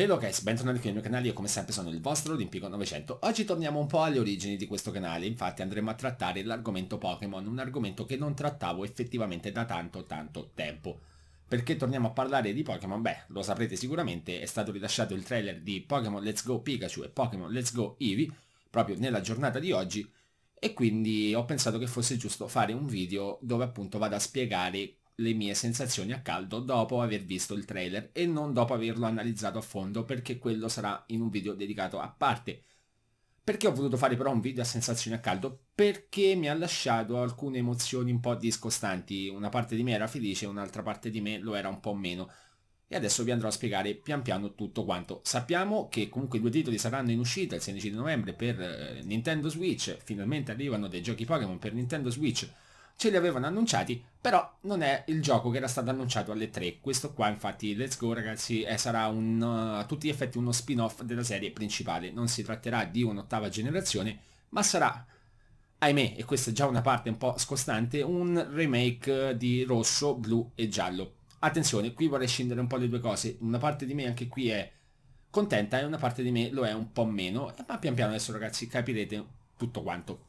Hello guys, bentornati qui nel mio canale, io come sempre sono il vostro Olimpico 900. Oggi torniamo un po' alle origini di questo canale, infatti andremo a trattare l'argomento Pokémon, un argomento che non trattavo effettivamente da tanto tanto tempo. Perché torniamo a parlare di Pokémon? Beh, lo saprete sicuramente, è stato rilasciato il trailer di Pokémon Let's Go Pikachu e Pokémon Let's Go Eevee, proprio nella giornata di oggi, e quindi ho pensato che fosse giusto fare un video dove appunto vado a spiegare le mie sensazioni a caldo dopo aver visto il trailer e non dopo averlo analizzato a fondo perché quello sarà in un video dedicato a parte. Perché ho voluto fare però un video a sensazioni a caldo? Perché mi ha lasciato alcune emozioni un po' discostanti, una parte di me era felice, un'altra parte di me lo era un po' meno. E adesso vi andrò a spiegare pian piano tutto quanto. Sappiamo che comunque i due titoli saranno in uscita il 16 di novembre per eh, Nintendo Switch, finalmente arrivano dei giochi Pokémon per Nintendo Switch, ce li avevano annunciati, però non è il gioco che era stato annunciato alle 3. Questo qua infatti, Let's Go ragazzi, è, eh, sarà un, uh, a tutti gli effetti uno spin-off della serie principale. Non si tratterà di un'ottava generazione, ma sarà, ahimè, e questa è già una parte un po' scostante, un remake di rosso, blu e giallo. Attenzione, qui vorrei scindere un po' le due cose. Una parte di me anche qui è contenta e una parte di me lo è un po' meno, ma pian piano adesso ragazzi capirete tutto quanto.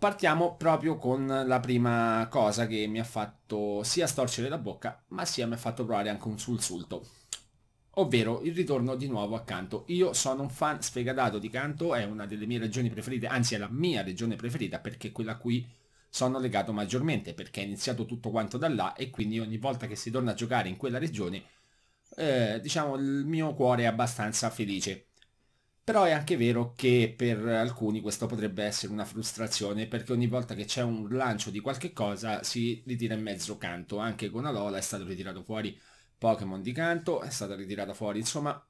Partiamo proprio con la prima cosa che mi ha fatto sia storcere la bocca, ma sia mi ha fatto provare anche un sussulto. Ovvero il ritorno di nuovo a Canto. Io sono un fan sfegatato di Canto, è una delle mie regioni preferite, anzi è la mia regione preferita perché è quella a cui sono legato maggiormente, perché è iniziato tutto quanto da là e quindi ogni volta che si torna a giocare in quella regione, eh, diciamo il mio cuore è abbastanza felice. Però è anche vero che per alcuni questo potrebbe essere una frustrazione perché ogni volta che c'è un lancio di qualche cosa si ritira in mezzo canto, anche con Alola è stato ritirato fuori Pokémon di canto, è stata ritirata fuori, insomma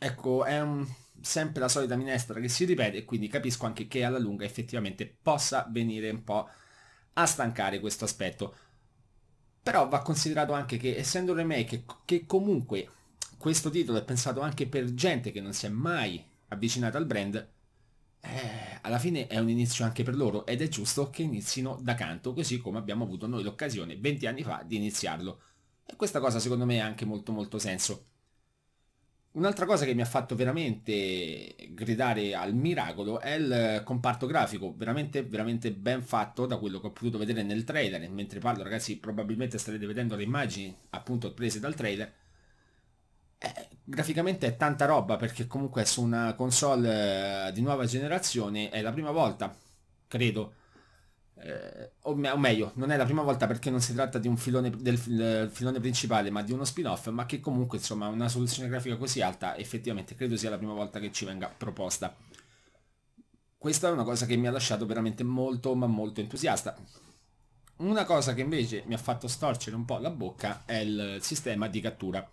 ecco è un, sempre la solita minestra che si ripete e quindi capisco anche che alla lunga effettivamente possa venire un po' a stancare questo aspetto. Però va considerato anche che essendo un remake che comunque questo titolo è pensato anche per gente che non si è mai avvicinata al brand, eh, alla fine è un inizio anche per loro ed è giusto che inizino da canto, così come abbiamo avuto noi l'occasione 20 anni fa di iniziarlo. E questa cosa secondo me ha anche molto molto senso. Un'altra cosa che mi ha fatto veramente gridare al miracolo è il comparto grafico, veramente veramente ben fatto da quello che ho potuto vedere nel trailer, mentre parlo ragazzi probabilmente starete vedendo le immagini appunto prese dal trailer, graficamente è tanta roba perché comunque su una console eh, di nuova generazione è la prima volta, credo. Eh, o, me o, meglio, non è la prima volta perché non si tratta di un filone, del fil filone principale ma di uno spin-off, ma che comunque insomma una soluzione grafica così alta effettivamente credo sia la prima volta che ci venga proposta. Questa è una cosa che mi ha lasciato veramente molto ma molto entusiasta. Una cosa che invece mi ha fatto storcere un po' la bocca è il sistema di cattura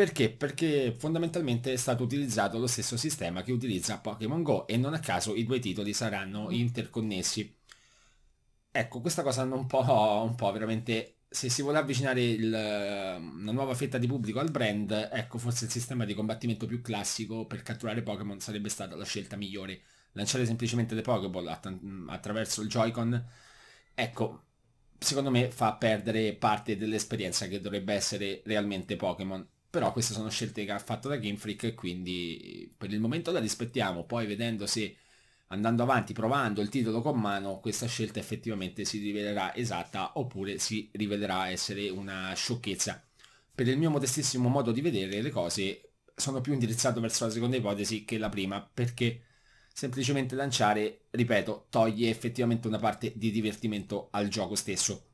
perché? Perché fondamentalmente è stato utilizzato lo stesso sistema che utilizza Pokémon Go e non a caso i due titoli saranno mm. interconnessi. Ecco, questa cosa hanno un po', un po veramente... Se si vuole avvicinare il, una nuova fetta di pubblico al brand, ecco, forse il sistema di combattimento più classico per catturare Pokémon sarebbe stata la scelta migliore. Lanciare semplicemente le Pokéball att attraverso il Joy-Con, ecco, secondo me fa perdere parte dell'esperienza che dovrebbe essere realmente Pokémon. Però queste sono scelte che ha fatto da Game Freak e quindi per il momento la rispettiamo, poi vedendo se andando avanti, provando il titolo con mano, questa scelta effettivamente si rivelerà esatta oppure si rivelerà essere una sciocchezza. Per il mio modestissimo modo di vedere le cose sono più indirizzato verso la seconda ipotesi che la prima, perché semplicemente lanciare, ripeto, toglie effettivamente una parte di divertimento al gioco stesso.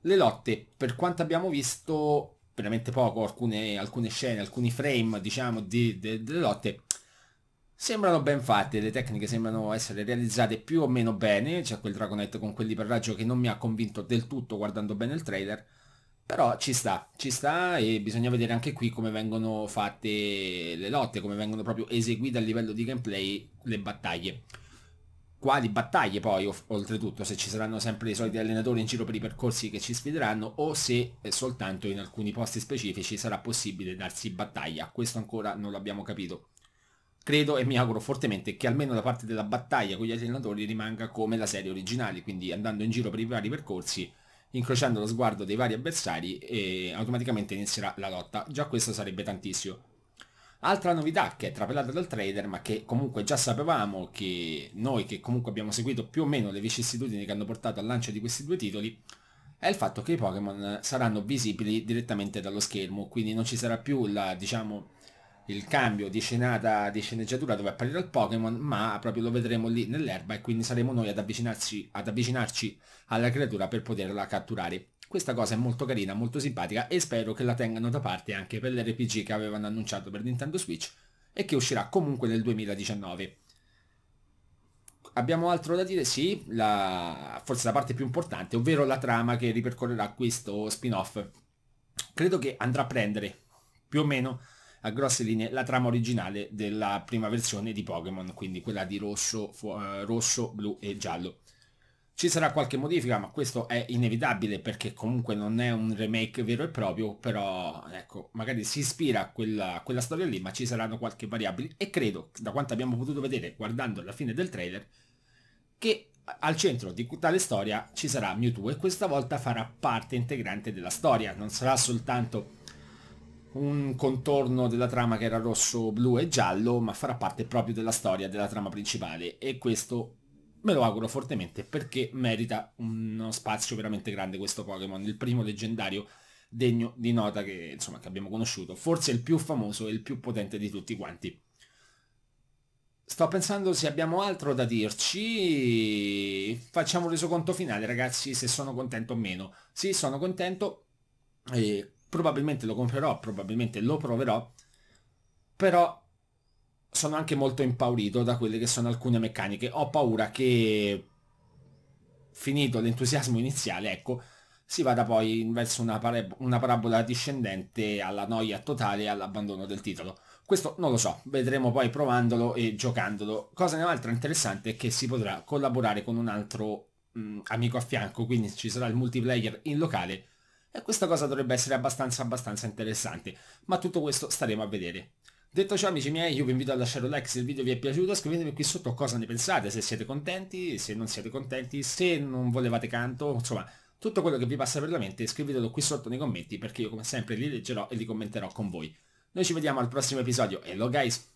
Le lotte, per quanto abbiamo visto, veramente poco alcune, alcune scene, alcuni frame diciamo di, de, delle lotte sembrano ben fatte, le tecniche sembrano essere realizzate più o meno bene, c'è quel Dragonette con quell'iperraggio che non mi ha convinto del tutto guardando bene il trailer, però ci sta, ci sta e bisogna vedere anche qui come vengono fatte le lotte, come vengono proprio eseguite a livello di gameplay le battaglie quali battaglie poi oltretutto se ci saranno sempre i soliti allenatori in giro per i percorsi che ci sfideranno o se eh, soltanto in alcuni posti specifici sarà possibile darsi battaglia questo ancora non l'abbiamo capito credo e mi auguro fortemente che almeno la parte della battaglia con gli allenatori rimanga come la serie originale quindi andando in giro per i vari percorsi incrociando lo sguardo dei vari avversari e automaticamente inizierà la lotta già questo sarebbe tantissimo Altra novità che è trapelata dal trader ma che comunque già sapevamo che noi che comunque abbiamo seguito più o meno le vicissitudini che hanno portato al lancio di questi due titoli è il fatto che i Pokémon saranno visibili direttamente dallo schermo, quindi non ci sarà più la, diciamo, il cambio di scenata, di sceneggiatura dove apparirà il Pokémon, ma proprio lo vedremo lì nell'erba e quindi saremo noi ad avvicinarci, ad avvicinarci alla creatura per poterla catturare. Questa cosa è molto carina, molto simpatica e spero che la tengano da parte anche per l'RPG che avevano annunciato per Nintendo Switch e che uscirà comunque nel 2019. Abbiamo altro da dire? Sì, la, forse la parte più importante, ovvero la trama che ripercorrerà questo spin-off. Credo che andrà a prendere più o meno a grosse linee la trama originale della prima versione di Pokémon, quindi quella di rosso, eh, rosso, blu e giallo. Ci sarà qualche modifica, ma questo è inevitabile perché comunque non è un remake vero e proprio, però ecco, magari si ispira a quella, a quella storia lì, ma ci saranno qualche variabile e credo, da quanto abbiamo potuto vedere guardando la fine del trailer, che al centro di tale storia ci sarà Mewtwo e questa volta farà parte integrante della storia, non sarà soltanto un contorno della trama che era rosso, blu e giallo, ma farà parte proprio della storia, della trama principale e questo Me lo auguro fortemente perché merita uno spazio veramente grande questo Pokémon, il primo leggendario degno di nota che, insomma, che abbiamo conosciuto, forse il più famoso e il più potente di tutti quanti. Sto pensando se abbiamo altro da dirci, facciamo un resoconto finale ragazzi, se sono contento o meno. Sì, sono contento, e probabilmente lo comprerò, probabilmente lo proverò, però sono anche molto impaurito da quelle che sono alcune meccaniche. Ho paura che, finito l'entusiasmo iniziale, ecco, si vada poi verso una, una parabola discendente alla noia totale e all'abbandono del titolo. Questo non lo so, vedremo poi provandolo e giocandolo. Cosa un'altra interessante è che si potrà collaborare con un altro mh, mm, amico a fianco, quindi ci sarà il multiplayer in locale e questa cosa dovrebbe essere abbastanza abbastanza interessante, ma tutto questo staremo a vedere. Detto ciò amici miei io vi invito a lasciare un like se il video vi è piaciuto, scrivetemi qui sotto cosa ne pensate, se siete contenti, se non siete contenti, se non volevate canto, insomma tutto quello che vi passa per la mente scrivetelo qui sotto nei commenti perché io come sempre li leggerò e li commenterò con voi. Noi ci vediamo al prossimo episodio, hello guys!